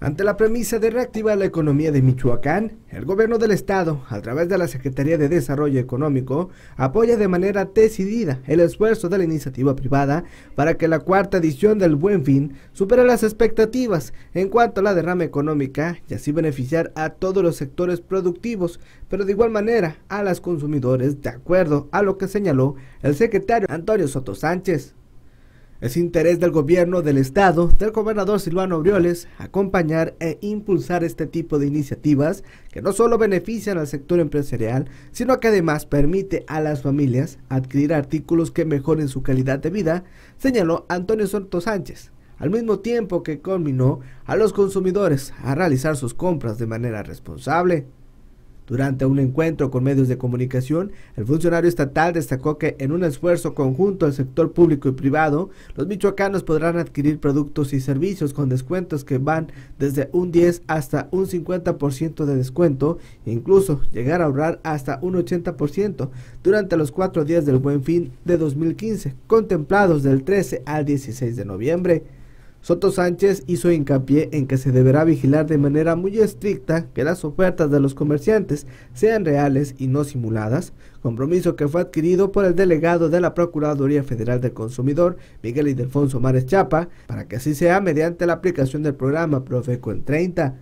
Ante la premisa de reactivar la economía de Michoacán, el gobierno del estado, a través de la Secretaría de Desarrollo Económico, apoya de manera decidida el esfuerzo de la iniciativa privada para que la cuarta edición del Buen Fin supere las expectativas en cuanto a la derrama económica y así beneficiar a todos los sectores productivos, pero de igual manera a los consumidores, de acuerdo a lo que señaló el secretario Antonio Soto Sánchez. Es interés del gobierno del estado, del gobernador Silvano Aureoles, acompañar e impulsar este tipo de iniciativas que no solo benefician al sector empresarial, sino que además permite a las familias adquirir artículos que mejoren su calidad de vida, señaló Antonio Soto Sánchez, al mismo tiempo que conminó a los consumidores a realizar sus compras de manera responsable. Durante un encuentro con medios de comunicación, el funcionario estatal destacó que en un esfuerzo conjunto del sector público y privado, los michoacanos podrán adquirir productos y servicios con descuentos que van desde un 10 hasta un 50% de descuento e incluso llegar a ahorrar hasta un 80% durante los cuatro días del Buen Fin de 2015, contemplados del 13 al 16 de noviembre. Soto Sánchez hizo hincapié en que se deberá vigilar de manera muy estricta que las ofertas de los comerciantes sean reales y no simuladas, compromiso que fue adquirido por el delegado de la Procuraduría Federal del Consumidor, Miguel Ildefonso Mares Chapa, para que así sea mediante la aplicación del programa Profeco en 30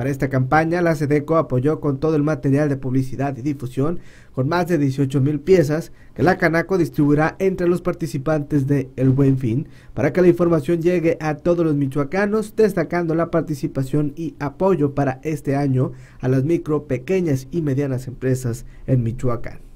para esta campaña, la SEDECO apoyó con todo el material de publicidad y difusión, con más de 18 mil piezas que la Canaco distribuirá entre los participantes de El Buen Fin, para que la información llegue a todos los michoacanos, destacando la participación y apoyo para este año a las micro, pequeñas y medianas empresas en Michoacán.